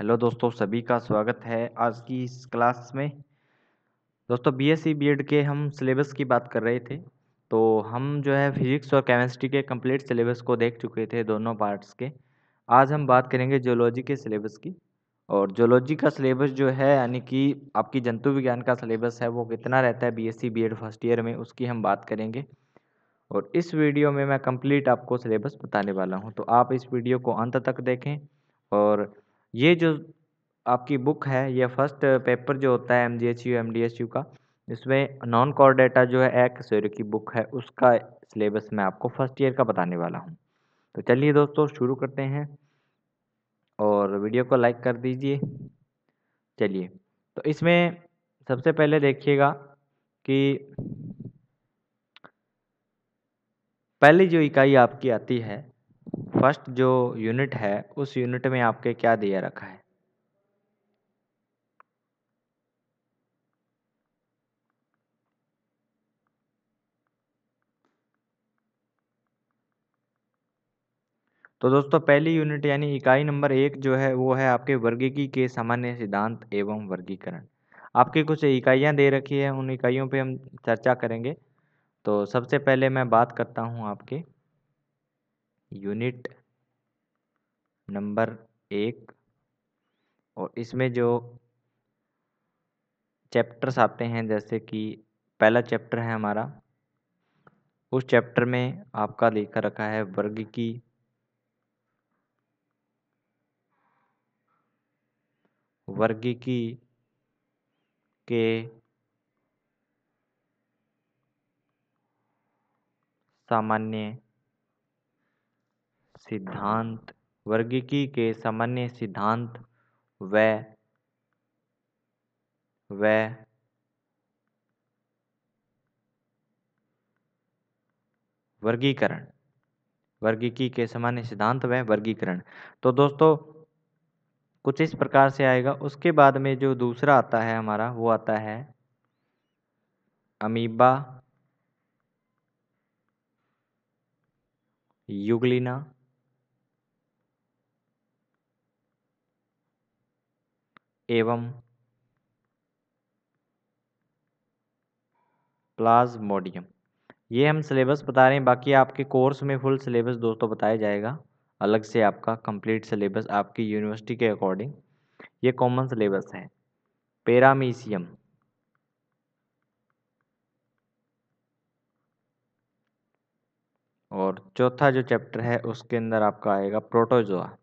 hello दोस्तों सभी का स्वागत है आज की इस क्लास में दोस्तों बीएससी बीएड e के हम सिलेबस की बात कर रहे थे तो हम जो है फिजिक्स और केमिस्ट्री के कंप्लीट सिलेबस को देख चुके थे दोनों पार्ट्स के आज हम बात करेंगे जोलॉजी के सिलेबस की और जोलॉजी का सिलेबस जो है यानी कि आपकी जंतु विज्ञान का सिलेबस है वो कितना रहता है बीएससी बीएड फर्स्ट ईयर में उसकी हम बात करेंगे और इस वीडियो में मैं कंप्लीट आपको सिलेबस बताने वाला हूँ तो आप इस वीडियो को अंत तक देखें और ये जो आपकी बुक है यह फर्स्ट पेपर जो होता है M G U M D U का इसमें नॉन कॉर डेटा जो है एक सूर्य की बुक है उसका सिलेबस मैं आपको फर्स्ट ईयर का बताने वाला हूँ तो चलिए दोस्तों शुरू करते हैं और वीडियो को लाइक कर दीजिए चलिए तो इसमें सबसे पहले देखिएगा कि पहली जो इकाई आपकी आती है फर्स्ट जो यूनिट है उस यूनिट में आपके क्या दिया रखा है तो दोस्तों पहली यूनिट यानी इकाई नंबर एक जो है वो है आपके वर्गीकी के सामान्य सिद्धांत एवं वर्गीकरण आपकी कुछ इकाइयाँ दे रखी है उन इकाइयों पे हम चर्चा करेंगे तो सबसे पहले मैं बात करता हूँ आपके यूनिट नंबर एक और इसमें जो चैप्टर्स आते हैं जैसे कि पहला चैप्टर है हमारा उस चैप्टर में आपका लेकर रखा है वर्ग की वर्ग की के सामान्य सिद्धांत वर्गीकी के सामान्य सिद्धांत व व वर्गीकरण वर्गीकी के सामान्य सिद्धांत व वर्गीकरण तो दोस्तों कुछ इस प्रकार से आएगा उसके बाद में जो दूसरा आता है हमारा वो आता है अमीबा युगलिना एवं प्लाज्मोडियम ये हम सिलेबस बता रहे हैं बाकी आपके कोर्स में फुल सिलेबस दोस्तों बताया जाएगा अलग से आपका कंप्लीट सिलेबस आपकी यूनिवर्सिटी के अकॉर्डिंग ये कॉमन सिलेबस है पेरामीसियम और चौथा जो चैप्टर है उसके अंदर आपका आएगा प्रोटोजोआ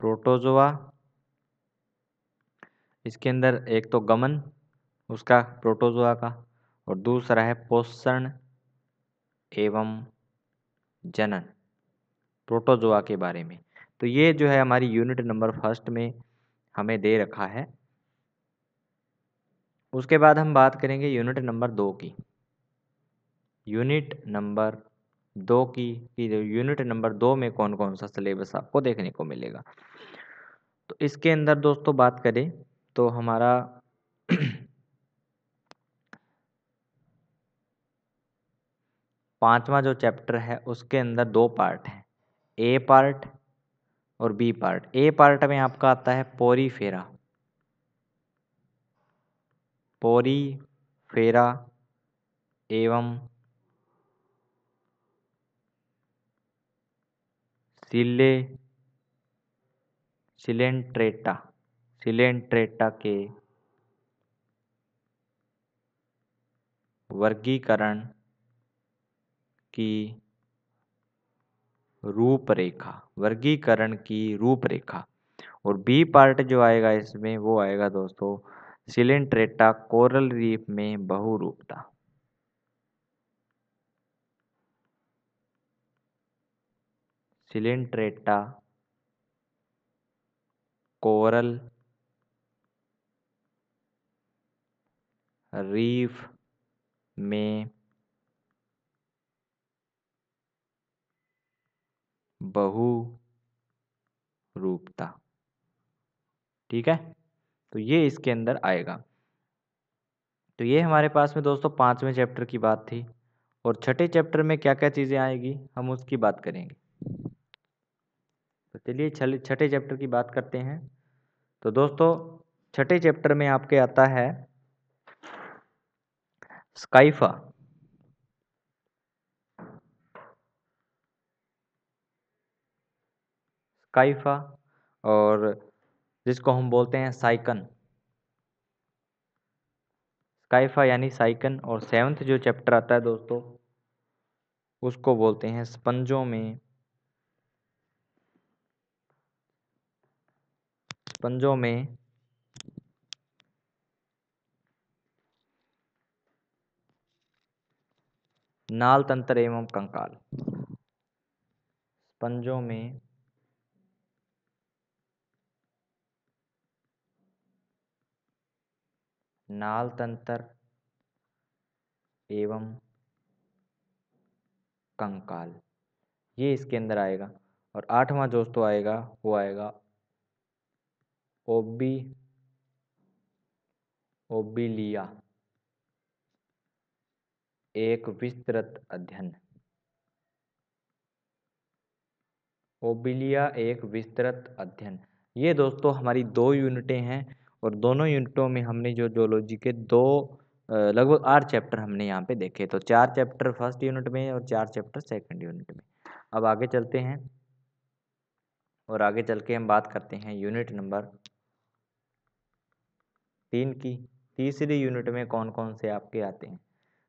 प्रोटोजोआ इसके अंदर एक तो गमन उसका प्रोटोजोआ का और दूसरा है पोषण एवं जनन प्रोटोजोआ के बारे में तो ये जो है हमारी यूनिट नंबर फर्स्ट में हमें दे रखा है उसके बाद हम बात करेंगे यूनिट नंबर दो की यूनिट नंबर दो की, की यूनिट नंबर दो में कौन कौन सा सिलेबस आपको देखने को मिलेगा तो इसके अंदर दोस्तों बात करें तो हमारा पांचवा जो चैप्टर है उसके अंदर दो पार्ट हैं ए पार्ट और बी पार्ट ए पार्ट में आपका आता है पोरी फेरा पोरी फेरा एवं सिले सिलेंट्रेटा सिलेंट्रेटा के वर्गीकरण की रूपरेखा वर्गीकरण की रूपरेखा और बी पार्ट जो आएगा इसमें वो आएगा दोस्तों सिलेंट्रेटा कोरल रीफ में बहुरूपता सिलेंट्रेटा कोरल रीफ में बहु रूपता ठीक है तो ये इसके अंदर आएगा तो ये हमारे पास में दोस्तों पांचवें चैप्टर की बात थी और छठे चैप्टर में क्या क्या चीज़ें आएगी हम उसकी बात करेंगे चलिए छठे चैप्टर की बात करते हैं तो दोस्तों छठे चैप्टर में आपके आता है स्काइफा स्काइफा और जिसको हम बोलते हैं साइकन स्काइफा यानी साइकन और सेवन्थ जो चैप्टर आता है दोस्तों उसको बोलते हैं स्पंजों में पंजों में नाल तंत्र एवं कंकाल स्पंजों में नाल तंत्र एवं कंकाल ये इसके अंदर आएगा और आठवां दोस्तों आएगा वो आएगा ओबी ओबिलिया एक विस्तृत अध्ययन ओबिलिया एक विस्तृत अध्ययन ये दोस्तों हमारी दो यूनिटें हैं और दोनों यूनिटों में हमने जो जोलॉजी के दो लगभग आठ चैप्टर हमने यहाँ पे देखे तो चार चैप्टर फर्स्ट यूनिट में और चार चैप्टर सेकंड यूनिट में अब आगे चलते हैं और आगे चल के हम बात करते हैं यूनिट नंबर तीन की तीसरी यूनिट में कौन कौन से आपके आते हैं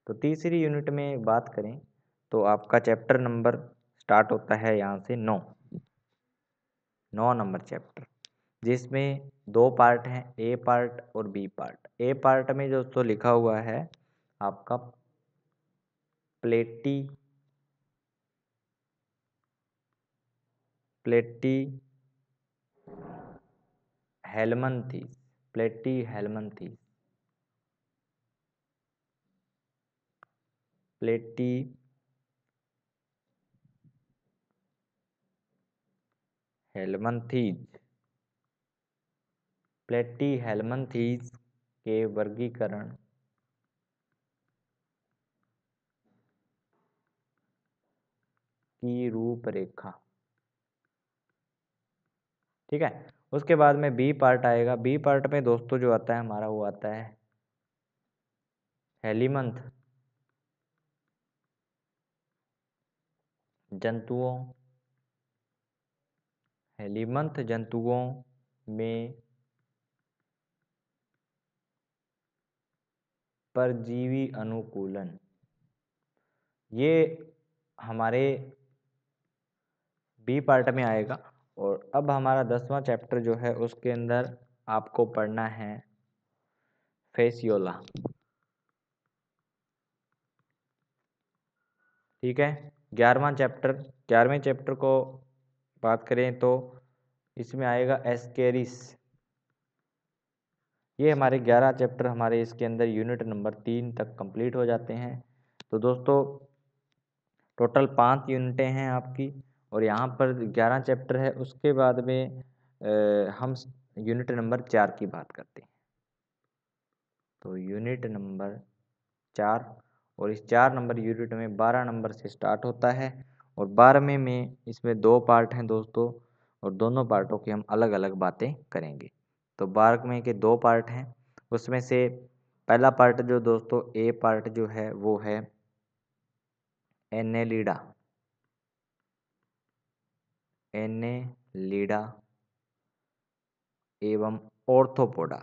तो तीसरी यूनिट में बात करें तो आपका चैप्टर नंबर स्टार्ट होता है यहाँ से नौ नौ नंबर चैप्टर जिसमें दो पार्ट हैं ए पार्ट और बी पार्ट ए पार्ट में जो तो लिखा हुआ है आपका प्लेटी प्लेटी हेलमन थीस प्लेटी हेलमन थी प्लेटी हेलमनथीज प्लेटी हेलमनथीज के वर्गीकरण की रूपरेखा ठीक है उसके बाद में बी पार्ट आएगा बी पार्ट में दोस्तों जो आता है हमारा वो आता है एलिमंथ जंतुओं हेलीमंथ जंतुओं में परजीवी अनुकूलन ये हमारे बी पार्ट में आएगा और अब हमारा दसवां चैप्टर जो है उसके अंदर आपको पढ़ना है फेसियोला ठीक है ग्यारहवा चैप्टर ग्यारहवें चैप्टर को बात करें तो इसमें आएगा एस्केरिस ये हमारे ग्यारह चैप्टर हमारे इसके अंदर यूनिट नंबर तीन तक कंप्लीट हो जाते हैं तो दोस्तों टोटल पाँच यूनिटें हैं आपकी और यहाँ पर ग्यारह चैप्टर है उसके बाद में आ, हम यूनिट नंबर चार की बात करते हैं तो यूनिट नंबर चार और इस चार नंबर यूनिट में बारह नंबर से स्टार्ट होता है और बारहवें में, में इसमें दो पार्ट हैं दोस्तों और दोनों पार्टों की हम अलग अलग बातें करेंगे तो बारहवें के दो पार्ट हैं उसमें से पहला पार्ट जो दोस्तों ए पार्ट जो है वो है एनेलिडा एने लीडा एवं ऑर्थोपोडा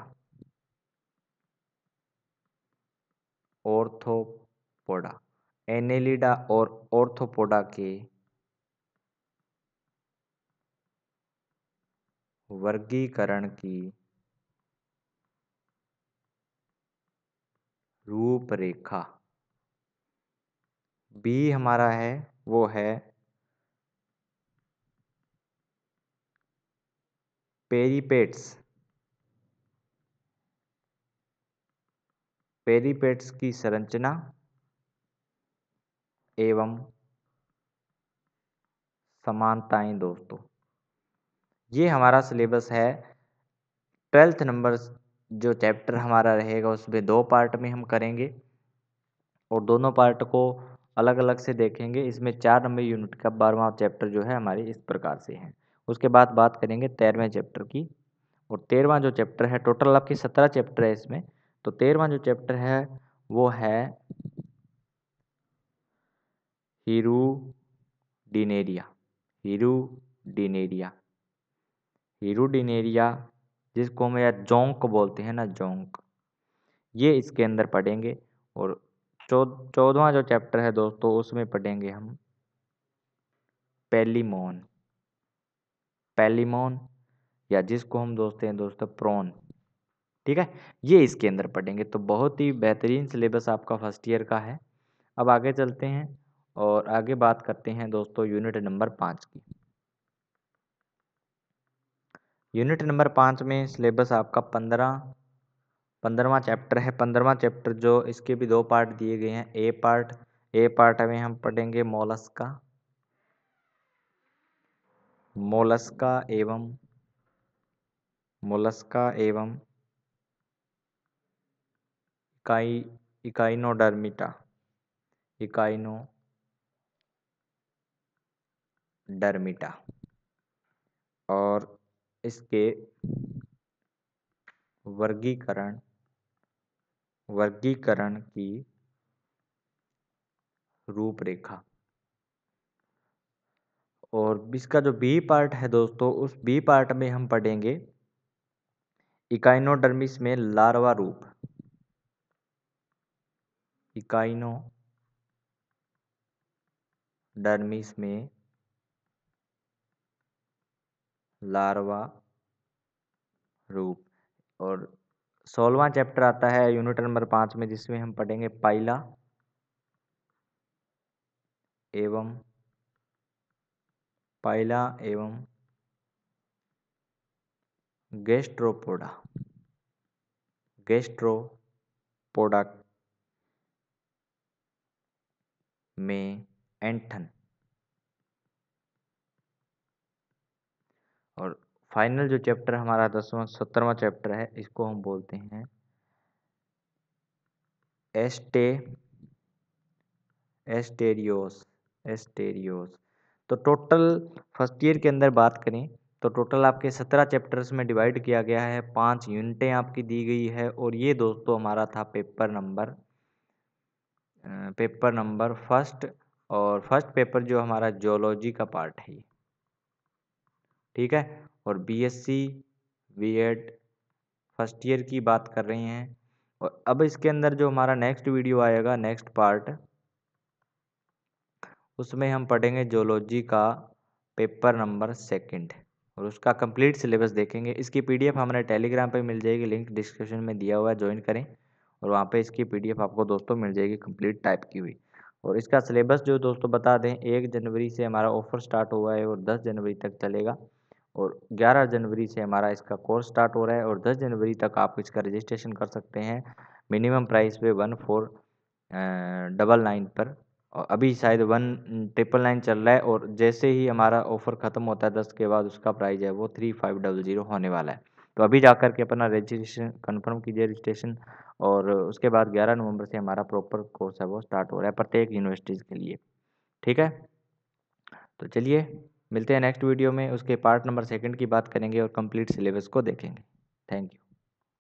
ऑर्थोपोडा एनेलिडा और ऑर्थोपोडा के वर्गीकरण की रूपरेखा बी हमारा है वो है पेरीपेट्स पेरीपेट्स की संरचना एवं समानताएं दोस्तों ये हमारा सिलेबस है ट्वेल्थ नंबर जो चैप्टर हमारा रहेगा उसमें दो पार्ट में हम करेंगे और दोनों पार्ट को अलग अलग से देखेंगे इसमें चार नंबर यूनिट का बारहवा चैप्टर जो है हमारे इस प्रकार से है उसके बाद बात करेंगे तेरहवें चैप्टर की और तेरहवा जो चैप्टर है टोटल आपकी सत्रह चैप्टर है इसमें तो तेरहवा जो चैप्टर है वो है हीरू डिनेरिया हीरू डिनेरिया हीरू डिनेरिया जिसको हम यार जोंक बोलते हैं ना जोंक ये इसके अंदर पढ़ेंगे और चौदवा जो चैप्टर है दोस्तों उसमें पढ़ेंगे हम पेलीमोन पैलीमोन या जिसको हम दोस्त हैं दोस्तों प्रॉन ठीक है ये इसके अंदर पढ़ेंगे तो बहुत ही बेहतरीन सिलेबस आपका फर्स्ट ईयर का है अब आगे चलते हैं और आगे बात करते हैं दोस्तों यूनिट नंबर पाँच की यूनिट नंबर पाँच में सिलेबस आपका पंद्रह पंद्रवा चैप्टर है पंद्रवा चैप्टर जो इसके भी दो पार्ट दिए गए हैं ए पार्ट ए पार्ट में हम पढ़ेंगे मोलस का मोलस्का एवं मोलस्का एवं इकाई इकाइनोडर्मिटा इकाइनो डर्मिटा और इसके वर्गीकरण वर्गीकरण की रूपरेखा और इसका जो बी पार्ट है दोस्तों उस बी पार्ट में हम पढ़ेंगे इकाइनोडर्मिस में लार्वा रूप इकाइनो डर्मिस में लार्वा रूप और सोलवा चैप्टर आता है यूनिट नंबर पांच में जिसमें हम पढ़ेंगे पाइला एवं पाइला एवं गैस्ट्रोपोडा गैस्ट्रोपोडा में एंथन और फाइनल जो चैप्टर हमारा दसवां सत्रहवा चैप्टर है इसको हम बोलते हैं एस्टे एस्टेरियोस एस्टेरियोस तो टोटल फर्स्ट ईयर के अंदर बात करें तो टोटल आपके सत्रह चैप्टर्स में डिवाइड किया गया है पाँच यूनिटें आपकी दी गई है और ये दोस्तों हमारा था paper number paper number first और फर्स्ट पेपर जो हमारा जोलॉजी का पार्ट है ठीक है और बीएससी बीएड फर्स्ट ईयर की बात कर रहे हैं और अब इसके अंदर जो हमारा नेक्स्ट वीडियो आएगा नेक्स्ट पार्ट उसमें हम पढ़ेंगे जोलॉजी का पेपर नंबर सेकंड और उसका कंप्लीट सिलेबस देखेंगे इसकी पीडीएफ हमारे टेलीग्राम पे मिल जाएगी लिंक डिस्क्रिप्शन में दिया हुआ है ज्वाइन करें और वहाँ पे इसकी पीडीएफ आपको दोस्तों मिल जाएगी कंप्लीट टाइप की हुई और इसका सिलेबस जो दोस्तों बता दें एक जनवरी से हमारा ऑफर स्टार्ट हुआ है और दस जनवरी तक चलेगा और ग्यारह जनवरी से हमारा इसका कोर्स स्टार्ट हो रहा है और दस जनवरी तक आप इसका रजिस्ट्रेशन कर सकते हैं मिनिमम प्राइस पे वन फोर डबल नाइन पर अभी शायद वन ट्रिपल नाइन चल रहा है और जैसे ही हमारा ऑफर ख़त्म होता है दस के बाद उसका प्राइस है वो थ्री फाइव डबल ज़ीरो होने वाला है तो अभी जा कर के अपना रजिस्ट्रेशन कंफर्म कीजिए रजिस्ट्रेशन और उसके बाद ग्यारह नवंबर से हमारा प्रॉपर कोर्स है वो स्टार्ट हो रहा है प्रत्येक यूनिवर्सिटीज़ के लिए ठीक है तो चलिए मिलते हैं नेक्स्ट वीडियो में उसके पार्ट नंबर सेकेंड की बात करेंगे और कंप्लीट सिलेबस को देखेंगे थैंक यू